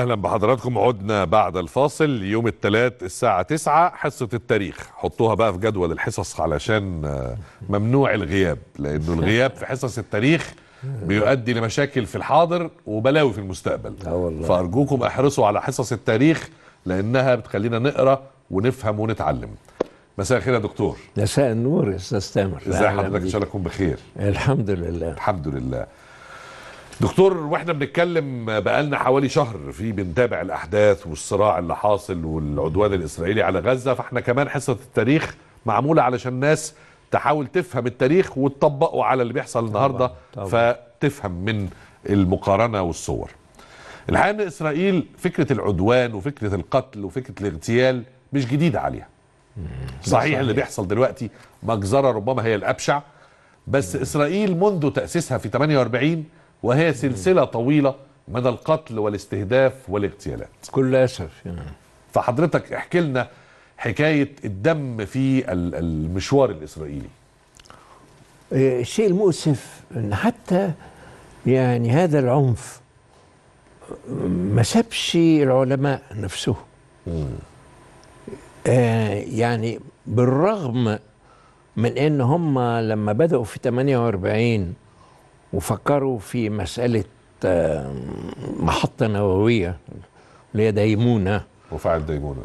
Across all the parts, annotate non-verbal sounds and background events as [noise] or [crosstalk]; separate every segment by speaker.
Speaker 1: اهلا بحضراتكم عدنا بعد الفاصل يوم الثلاث الساعه تسعة حصه التاريخ حطوها بقى في جدول الحصص علشان آه، ممنوع الغياب لانه الغياب في حصص التاريخ بيؤدي لمشاكل في الحاضر وبلاوي في المستقبل آه، فارجوكم احرصوا على حصص التاريخ لانها بتخلينا نقرا ونفهم ونتعلم مساء الخير يا دكتور
Speaker 2: مساء النور يا استاذ تامر ازي حضرتك
Speaker 1: ان شاء الله تكون بخير الحمد لله الحمد لله دكتور واحنا بنتكلم بقالنا حوالي شهر في بنتابع الاحداث والصراع اللي حاصل والعدوان الاسرائيلي على غزه فاحنا كمان حصه التاريخ معموله علشان الناس تحاول تفهم التاريخ وتطبقه على اللي بيحصل النهارده طبعا. فتفهم من المقارنه والصور. الحقيقه ان اسرائيل فكره العدوان وفكره القتل وفكره الاغتيال مش جديده عليها. صحيح اللي بيحصل دلوقتي مجزره ربما هي الابشع بس اسرائيل منذ تاسيسها في 48 وهي سلسلة طويلة من القتل والاستهداف والاغتيالات كل أسف يعني. فحضرتك احكي لنا حكاية الدم في المشوار الإسرائيلي
Speaker 2: الشيء آه، المؤسف أن حتى يعني هذا العنف ما سابش العلماء نفسهم آه يعني بالرغم من ان هم لما بدأوا في 48 وفكروا في مسألة آه، محطة نووية اللي هي ديمونة مفاعل ديمونة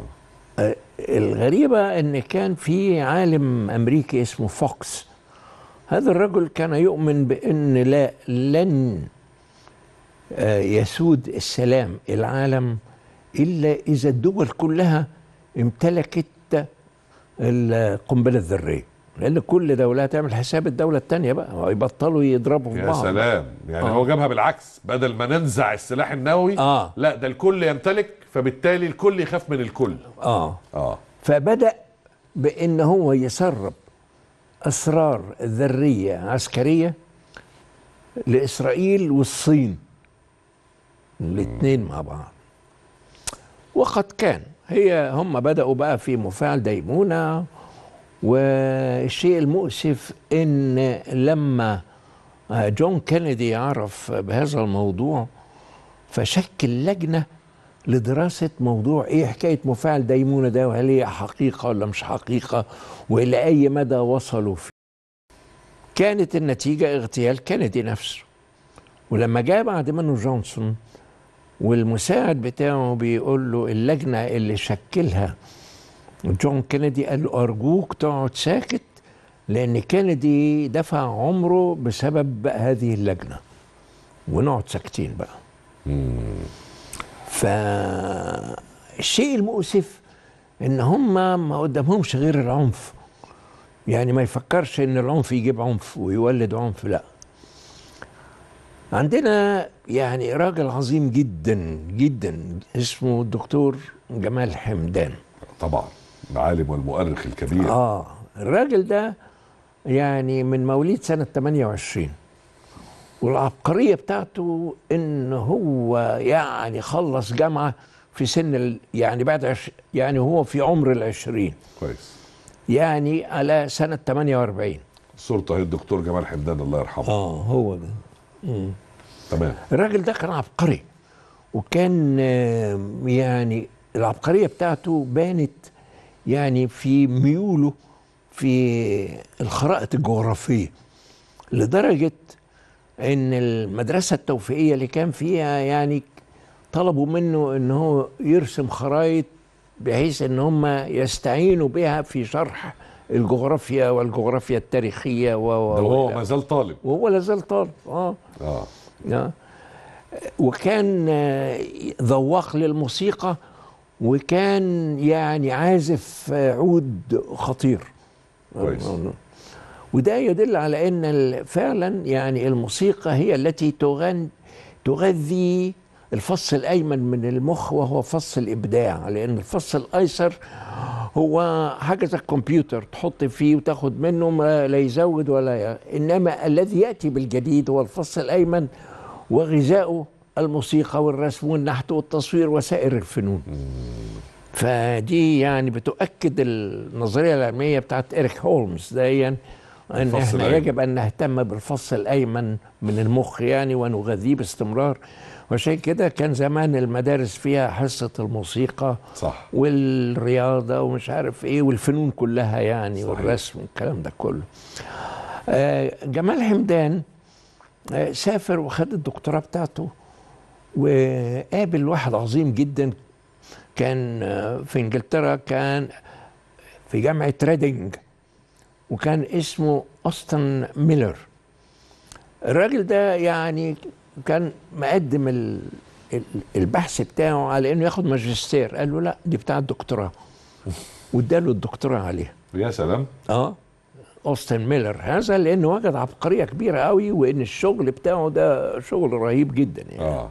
Speaker 2: آه، الغريبة أن كان في عالم أمريكي اسمه فوكس هذا الرجل كان يؤمن بأن لا لن آه، يسود السلام العالم إلا إذا الدول كلها امتلكت القنبلة الذرية لان كل دوله هتعمل حساب الدوله الثانيه بقى يبطلوا يضربوا في بعض يا سلام بقى. يعني آه. هو
Speaker 1: جابها بالعكس بدل ما ننزع السلاح النووي آه. لا ده الكل يمتلك فبالتالي الكل يخاف من الكل اه
Speaker 2: اه فبدا بان هو يسرب اسرار ذريه عسكريه لاسرائيل والصين الاثنين مع بعض وقد كان هي هم بداوا بقى في مفاعل ديمونه والشيء المؤسف ان لما جون كينيدي عرف بهذا الموضوع فشكل لجنه لدراسة موضوع إيه حكاية مفاعل ديمونة ده وهل هي حقيقة ولا مش حقيقة وإلى أي مدى وصلوا فيه كانت النتيجة اغتيال كندي نفسه ولما جاء بعد منه جونسون والمساعد بتاعه بيقول له اللجنة اللي شكلها جون كينيدي قال له أرجوك تقعد ساكت لأن كينيدي دفع عمره بسبب هذه اللجنة ونقعد ساكتين بقى فالشيء المؤسف ان هم ما قدامهمش غير العنف يعني ما يفكرش ان العنف يجيب عنف ويولد عنف لا عندنا يعني راجل عظيم جدا جدا اسمه الدكتور جمال حمدان طبعا العالم والمؤرخ الكبير اه الراجل ده يعني من مواليد سنه 28 والعبقريه بتاعته ان هو يعني خلص جامعه في سن يعني بعد عش يعني هو في عمر العشرين كويس يعني على سنه 48 الصورة هي الدكتور جمال حمدان الله يرحمه اه هو ده تمام الراجل ده كان عبقري وكان يعني العبقريه بتاعته بانت يعني في ميوله في الخرائط الجغرافية لدرجة ان المدرسة التوفيقية اللي كان فيها يعني طلبوا منه ان هو يرسم خرائط بحيث ان هم يستعينوا بها في شرح الجغرافيا والجغرافيا التاريخية و وهو ما زال طالب وهو لا زال طالب اه اه, آه. وكان ذواق للموسيقى وكان يعني عازف عود خطير كويس وده يدل على ان فعلا يعني الموسيقى هي التي تغن تغذي الفص الايمن من المخ وهو فص الابداع لان الفص الايسر هو حاجه زي الكمبيوتر تحط فيه وتاخد منه ما لا يزود ولا يعني. انما الذي ياتي بالجديد هو الفص الايمن وغذاؤه الموسيقى والرسم والنحت والتصوير وسائر الفنون فدي يعني بتؤكد النظريه العلميه بتاعت إيريك هولمز دايما ان احنا الأيمن. يجب ان نهتم بالفص الايمن من المخ يعني ونغذيه باستمرار وعشان كده كان زمان المدارس فيها حصه الموسيقى صح والرياضه ومش عارف ايه والفنون كلها يعني صحيح. والرسم والكلام ده كله آه جمال حمدان آه سافر وخد الدكتوراه بتاعته وقابل واحد عظيم جدا كان آه، في انجلترا كان في جامعه ريدنج وكان اسمه اوستن ميلر الراجل ده يعني كان مقدم البحث بتاعه على انه ياخد ماجستير قال له لا دي بتاع الدكتوراه [laughs] واداله الدكتوراه عليها يا سلام اه اوستن ميلر هذا لانه وجد عبقريه كبيره قوي وان الشغل بتاعه ده شغل رهيب جدا يعني آه.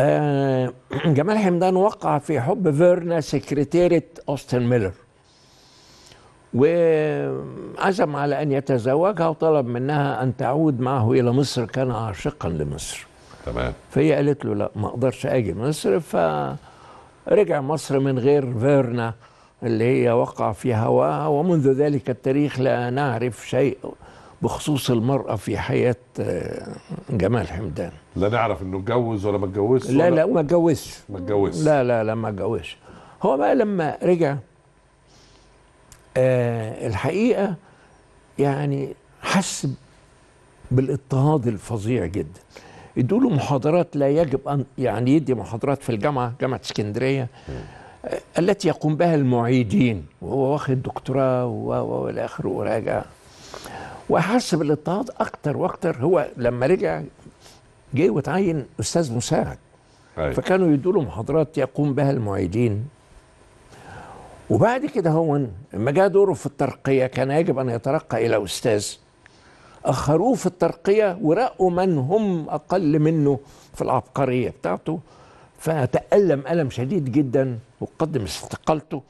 Speaker 2: آه، [clears throat] جمال حمدان وقع في حب فيرنا سكرتيرة أوستن ميلر وعزم على أن يتزوجها وطلب منها أن تعود معه إلى مصر كان عاشقا لمصر تمام فهي قالت له لا ما أقدرش أجي مصر فرجع مصر من غير فيرنا اللي هي وقع في هواها ومنذ ذلك التاريخ لا نعرف شيء بخصوص المرأة في حياة آه، جمال حمدان
Speaker 1: لا نعرف انه اتجوز ولا ما اتجوزش لا لا ما اتجوزش ما اتجوزش لا
Speaker 2: لا لا ما اتجوزش هو بقى لما رجع آه، الحقيقة يعني حس بالاضطهاد الفظيع جدا ادوا له محاضرات لا يجب ان يعني يدي محاضرات في الجامعه جامعه اسكندريه آه، التي يقوم بها المعيدين وهو واخد دكتوراه والى اخره وراجع وحس بالاضطهاد اكتر واكتر هو لما رجع جه وتعين استاذ مساعد أي. فكانوا يدوا له محاضرات يقوم بها المعيدين وبعد كده هو لما جاء دوره في الترقيه كان يجب ان يترقى الى استاذ اخروه في الترقيه ورقوا من هم اقل منه في العبقريه بتاعته فتالم الم شديد جدا وقدم استقالته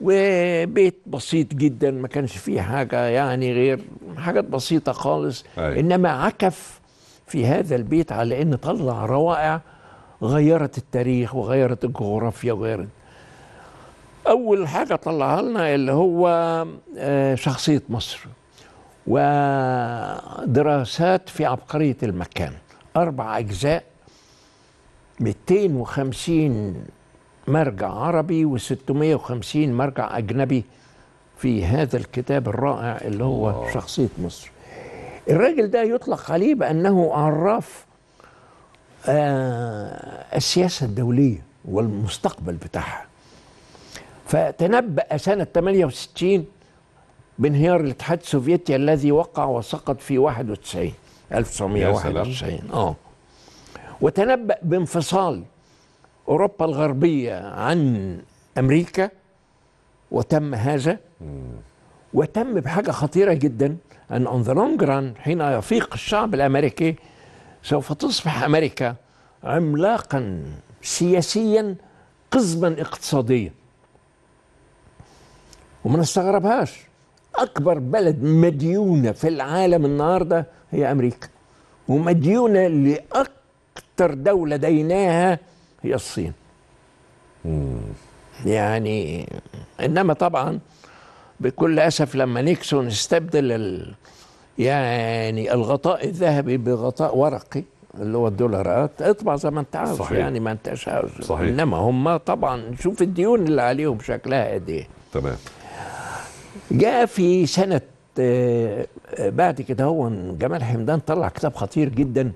Speaker 2: وبيت بسيط جدا ما كانش فيه حاجة يعني غير حاجات بسيطة خالص أي. إنما عكف في هذا البيت على إن طلع روائع غيرت التاريخ وغيرت الجغرافيا وغيرت أول حاجة طلعها لنا اللي هو آه، شخصية مصر ودراسات في عبقرية المكان أربع أجزاء 250 مرجع عربي و650 مرجع أجنبي في هذا الكتاب الرائع اللي هو أوه. شخصية مصر الراجل ده يطلق عليه بأنه عراف آه السياسة الدولية والمستقبل بتاعها فتنبأ سنة 68 بانهيار الاتحاد السوفيتي الذي وقع وسقط في 91 1991 اه وتنبأ بانفصال أوروبا الغربية عن أمريكا وتم هذا وتم بحاجة خطيرة جدا أن أون ذا لونج ران حين يفيق الشعب الأمريكي سوف تصبح أمريكا عملاقا سياسيا قزما اقتصاديا وما نستغربهاش أكبر بلد مديونة في العالم النهاردة هي أمريكا ومديونة لأكثر دولة ديناها هي الصين مم. يعني انما طبعا بكل اسف لما نيكسون استبدل ال يعني الغطاء الذهبي بغطاء ورقي اللي هو الدولارات اطبع زي ما انت عاوز صحيح. يعني ما انتش عاوز صحيح. انما هم طبعا شوف الديون اللي عليهم شكلها قد ايه تمام جاء في سنه آه، آه، بعد كده هو جمال حمدان طلع كتاب خطير جدا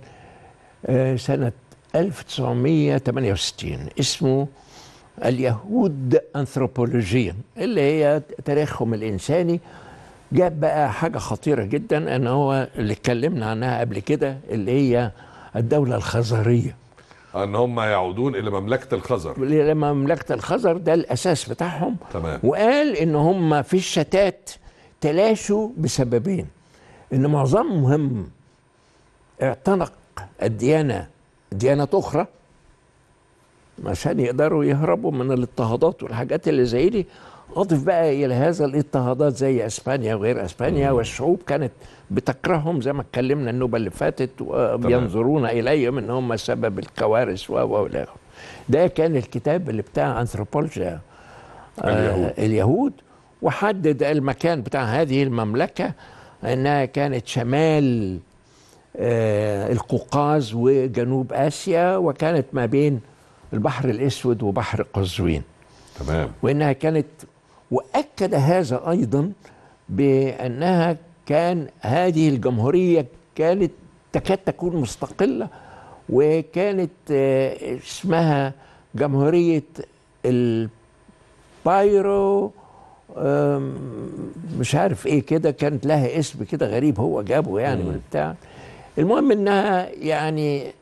Speaker 2: آه، سنة 1968 اسمه اليهود أنثروبولوجيا اللي هي تاريخهم الإنساني جاب بقى حاجة خطيرة جدا أن هو اللي اتكلمنا عنها قبل كده اللي هي الدولة الخزرية
Speaker 1: ان هم يعودون الى مملكه الخزر
Speaker 2: الى مملكه الخزر ده الاساس بتاعهم تمام. وقال ان هم في الشتات تلاشوا بسببين ان معظمهم اعتنق الديانه ديانات اخرى عشان يقدروا يهربوا من الاضطهادات والحاجات اللي زي دي اضف بقى الى هذا الاضطهادات زي اسبانيا وغير اسبانيا والشعوب كانت بتكرههم زي ما اتكلمنا النوبه اللي فاتت وينظرون اليهم ان هم سبب الكوارث و و ده كان الكتاب اللي بتاع انثروبولوجيا
Speaker 1: آه، اليهود. اليهود
Speaker 2: وحدد المكان بتاع هذه المملكه انها كانت شمال آه، القوقاز وجنوب اسيا وكانت ما بين البحر الاسود وبحر قزوين تمام وانها كانت واكد هذا ايضا بانها كان هذه الجمهوريه كانت تكاد تكون مستقله وكانت آه، اسمها جمهوريه البايرو مش عارف ايه كده كانت لها اسم كده غريب هو جابه يعني بتاع المهم انها يعني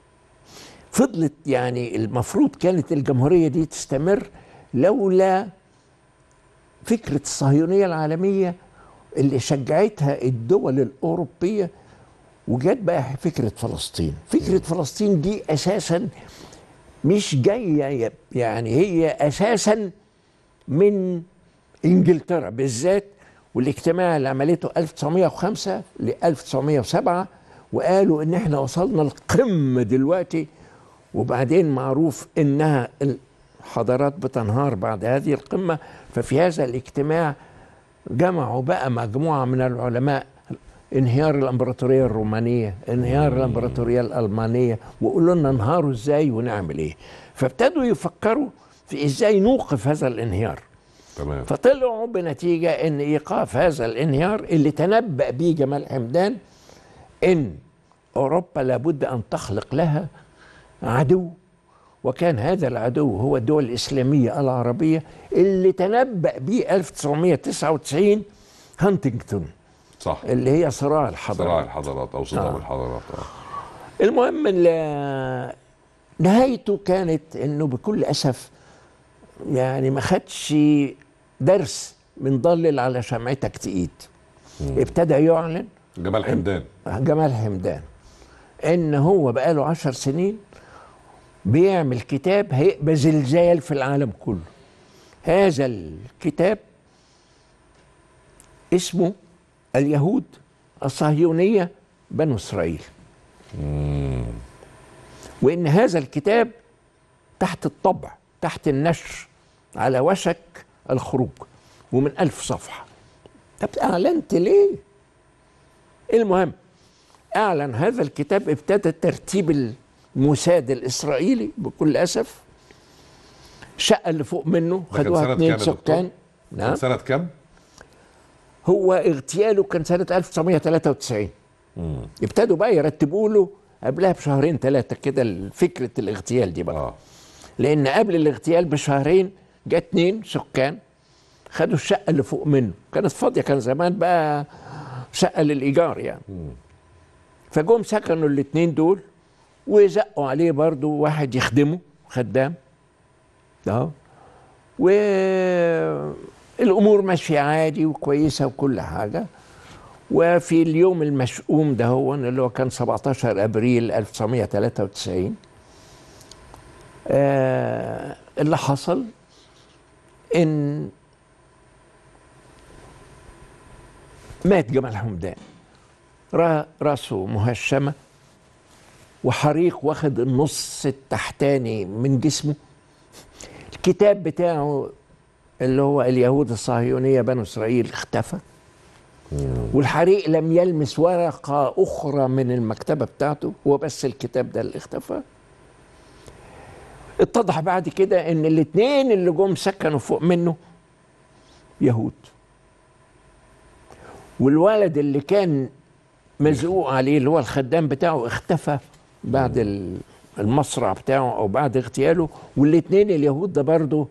Speaker 2: فضلت يعني المفروض كانت الجمهوريه دي تستمر لولا فكره الصهيونيه العالميه اللي شجعتها الدول الاوروبيه وجت بقى فكره فلسطين فكره فلسطين دي اساسا مش جايه يعني هي اساسا من انجلترا بالذات والاجتماع اللي عملته 1905 ل 1907 وقالوا ان احنا وصلنا القمة دلوقتي وبعدين معروف انها الحضارات بتنهار بعد هذه القمة ففي هذا الاجتماع جمعوا بقى مجموعة من العلماء انهيار الامبراطوريه الرومانيه انهيار الامبراطوريه الالمانيه وقولوا لنا انهاروا ازاي ونعمل ايه فابتدوا يفكروا في ازاي نوقف هذا الانهيار تمام فطلعوا بنتيجه ان ايقاف هذا الانهيار اللي تنبأ به جمال حمدان ان اوروبا لابد ان تخلق لها عدو وكان هذا العدو هو الدول الاسلاميه العربيه اللي تنبأ به 1999 هانتنجتون صح اللي هي صراع الحضارات صراع
Speaker 1: الحضارات او صدام آه. الحضارات آه.
Speaker 2: المهم نهايته كانت انه بكل اسف يعني ما خدش درس من ضلل على شمعتك تقيد ابتدى يعلن
Speaker 1: جمال حمدان
Speaker 2: جمال حمدان ان هو بقاله عشر سنين بيعمل كتاب هيبقى زلزال في العالم كله هذا الكتاب اسمه اليهود الصهيونية بنو إسرائيل وإن هذا الكتاب تحت الطبع تحت النشر على وشك الخروج ومن ألف صفحة طب أعلنت ليه المهم اعلن هذا الكتاب ابتدى ترتيب الموساد الاسرائيلي بكل اسف الشقه اللي فوق منه خدوها اثنين سكان نعم سنه كم؟ هو اغتياله كان سنه 1993 مم. ابتدوا بقى يرتبوا له قبلها بشهرين ثلاثه كده فكره الاغتيال دي بقى آه. لان قبل الاغتيال بشهرين جاء اثنين سكان خدوا الشقه اللي فوق منه كانت فاضيه كان زمان بقى شقه للايجار يعني فجم سكنوا الاثنين دول وزقوا عليه برضو واحد يخدمه خدام اه والامور ماشيه عادي وكويسه وكل حاجه وفي اليوم المشؤوم ده هو اللي هو كان 17 ابريل 1993 آه اللي حصل ان مات جمال حمدان راسه مهشمة وحريق واخد النص التحتاني من جسمه الكتاب بتاعه اللي هو اليهود الصهيونية بنو إسرائيل اختفى والحريق لم يلمس ورقة أخرى من المكتبة بتاعته هو بس الكتاب ده اللي اختفى اتضح بعد كده ان الاتنين اللي جم سكنوا فوق منه يهود والولد اللي كان مزقوق عليه اللي هو الخدام بتاعه اختفى بعد المصرع بتاعه او بعد اغتياله والاثنين اليهود ده برضه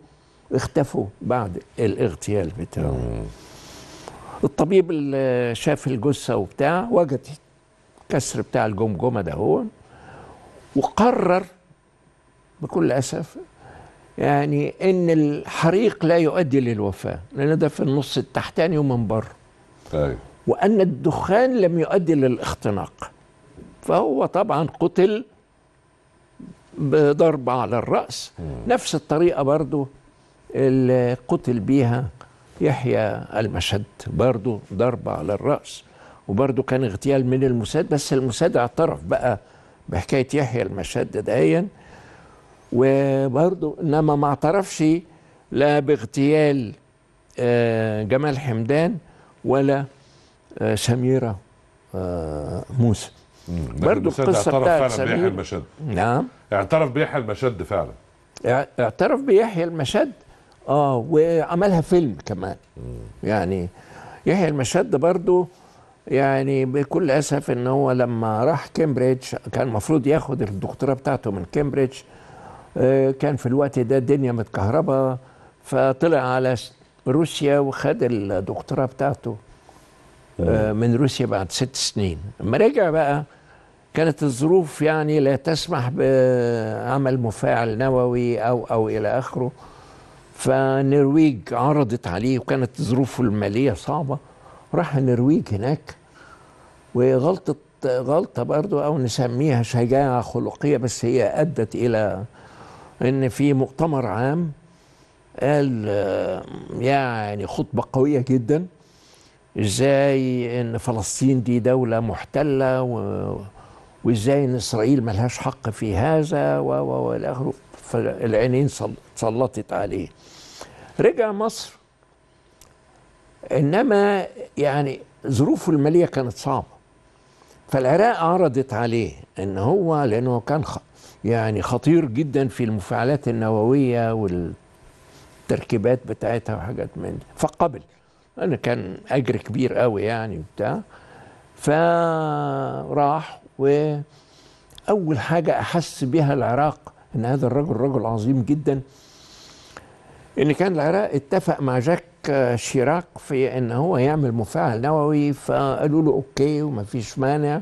Speaker 2: اختفوا بعد الاغتيال بتاعه الطبيب اللي شاف الجثه وبتاع وجد كسر بتاع الجمجمه ده هو وقرر بكل اسف يعني ان الحريق لا يؤدي للوفاه لان ده في النص التحتاني ومن بره أي. طيب. وأن الدخان لم يؤدي للاختناق فهو طبعا قتل بضرب على الرأس نفس الطريقة برضو اللي قتل بيها يحيى المشد برضو ضرب على الرأس وبرضو كان اغتيال من المساد بس المساد اعترف بقى بحكاية يحيى المشد دهيا وبرضو إنما ما اعترفش لا باغتيال آه، جمال حمدان ولا آه، سميرة آه، موسى برضه القصة اعترف فعلا بيحيى المشد نعم
Speaker 1: اعترف بيحيى المشد فعلا
Speaker 2: اعترف بيحيى المشد اه وعملها فيلم كمان مم. يعني يحيى المشد برضه يعني بكل اسف ان هو لما راح كامبريدج كان المفروض ياخد الدكتوراه بتاعته من كامبريدج آه، كان في الوقت ده الدنيا متكهربه فطلع على روسيا وخد الدكتوراه بتاعته آه. آه، من روسيا بعد ست سنين لما رجع بقى كانت الظروف يعني لا تسمح بعمل مفاعل نووي او او الى اخره فالنرويج عرضت عليه وكانت ظروفه الماليه صعبه راح النرويج هناك وغلطه غلطه برضو او نسميها شجاعه خلقيه بس هي ادت الى ان في مؤتمر عام قال يعني خطبة قوية جدا ازاي ان فلسطين دي دولة محتلة و وازاي ان اسرائيل ملهاش حق في هذا و و والى اخره فالعينين سلطت عليه رجع مصر انما يعني ظروفه الماليه كانت صعبه فالعراق عرضت عليه ان هو لانه كان يعني خطير جدا في المفاعلات النوويه وال التركيبات بتاعتها وحاجات من دي فقبل انا كان اجر كبير قوي يعني وبتاع فراح واول حاجه احس بها العراق ان هذا الرجل رجل عظيم جدا ان كان العراق اتفق مع جاك شيراك في ان هو يعمل مفاعل نووي فقالوا له اوكي وما فيش مانع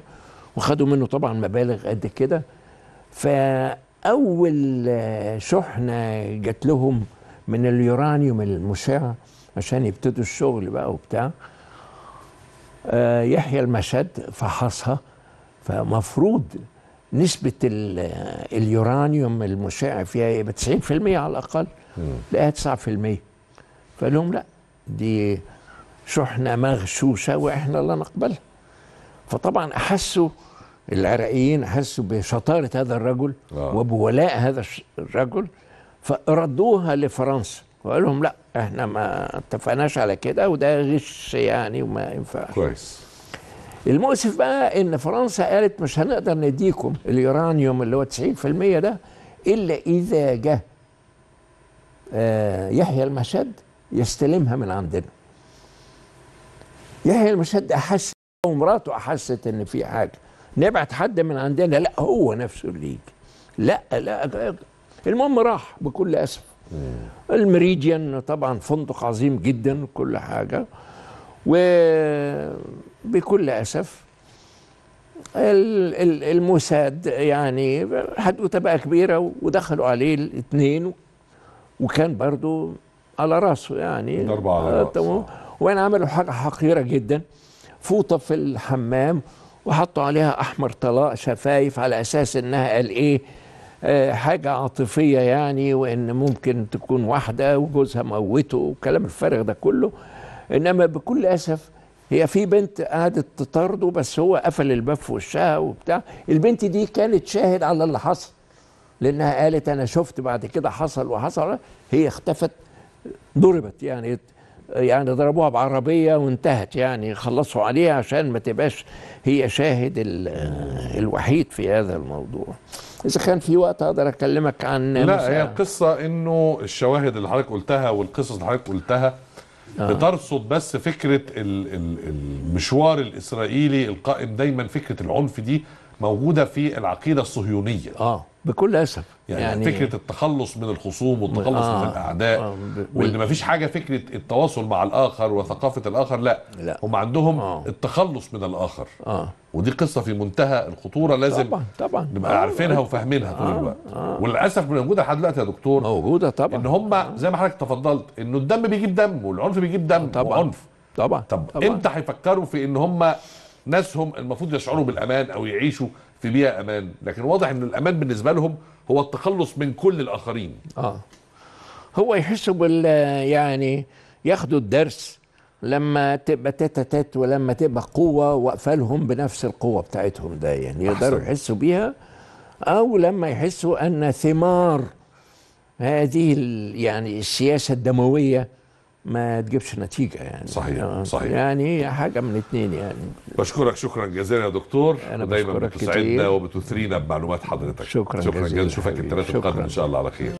Speaker 2: وخدوا منه طبعا مبالغ قد كده فاول شحنه جات لهم من اليورانيوم المشع عشان يبتدوا الشغل بقى وبتاع آه يحيى المشد فحصها فمفروض نسبة اليورانيوم المشع فيها يبقى 90% على الأقل لقاها 9% فقال لهم لا دي شحنة مغشوشة وإحنا لا نقبلها فطبعا أحسوا العراقيين أحسوا بشطارة هذا الرجل آه. وبولاء هذا الرجل فردوها لفرنسا وقال لهم لا احنا ما اتفقناش على كده وده غش يعني وما ينفعش كويس المؤسف بقى ان فرنسا قالت مش هنقدر نديكم اليورانيوم اللي هو 90% ده الا اذا جه آه يحيى المشد يستلمها من عندنا يحيى المشد احس ومراته احست ان في حاجه نبعت حد من عندنا لا هو نفسه اللي يجي لا لا المهم راح بكل اسف المريديان طبعا فندق عظيم جدا وكل حاجه وبكل اسف الموساد يعني حدوته بقى كبيره ودخلوا عليه الاثنين وكان برضو على راسه يعني ضربه على راسه وين عملوا حاجه حقيره جدا فوطه في الحمام وحطوا عليها احمر طلاء شفايف على اساس انها قال ايه آه، حاجة عاطفية يعني وإن ممكن تكون واحدة وجوزها موته والكلام الفارغ ده كله إنما بكل أسف هي في بنت قعدت تطارده بس هو قفل الباب في وشها وبتاع البنت دي كانت شاهد على اللي حصل لأنها قالت أنا شفت بعد كده حصل وحصل هي اختفت ضربت يعني يعني ضربوها بعربية وانتهت يعني خلصوا عليها عشان ما تبقاش هي شاهد الوحيد في هذا الموضوع اذا كان في وقت اقدر اكلمك عن لا هي
Speaker 1: القصه انه الشواهد اللي حضرتك قلتها والقصص اللي حضرتك قلتها آه. بترصد بس فكره المشوار الاسرائيلي القائم دايما فكره العنف دي موجوده في العقيده الصهيونيه اه
Speaker 2: بكل اسف يعني, يعني فكره
Speaker 1: التخلص من الخصوم والتخلص آه من الاعداء آه وان فيش حاجه فكره التواصل مع الاخر وثقافه الاخر لا, لا. هم عندهم آه التخلص من الاخر آه ودي قصه في منتهى الخطوره لازم طبعا
Speaker 2: طبعا نبقى آه عارفينها وفاهمينها طول آه الوقت
Speaker 1: آه وللاسف موجوده لحد دلوقتي يا دكتور موجوده طبعا ان هم زي ما حضرتك تفضلت انه الدم بيجيب دم والعنف بيجيب دم طبعا وعنف طبعا طب امتى هيفكروا في ان هم ناسهم المفروض يشعروا بالامان او يعيشوا في بيئه امان لكن واضح ان الامان بالنسبه لهم هو التخلص من كل الاخرين
Speaker 2: اه هو يحسوا بال يعني ياخدوا الدرس لما تبقى تاتا تات ولما تبقى قوه واقفه لهم بنفس القوه بتاعتهم ده يعني يقدروا يحسوا بيها او لما يحسوا ان ثمار هذه يعني السياسه الدمويه ما تجيبش نتيجه يعني صحيح آه، صحيح يعني حاجه من اتنين يعني
Speaker 1: بشكرك شكرا جزيلا يا دكتور أنا دايما بتسعدنا وبتثرينا بمعلومات حضرتك شكرا شكرا جزيلا نشوفك الثلاثة القادم ان شاء الله على خير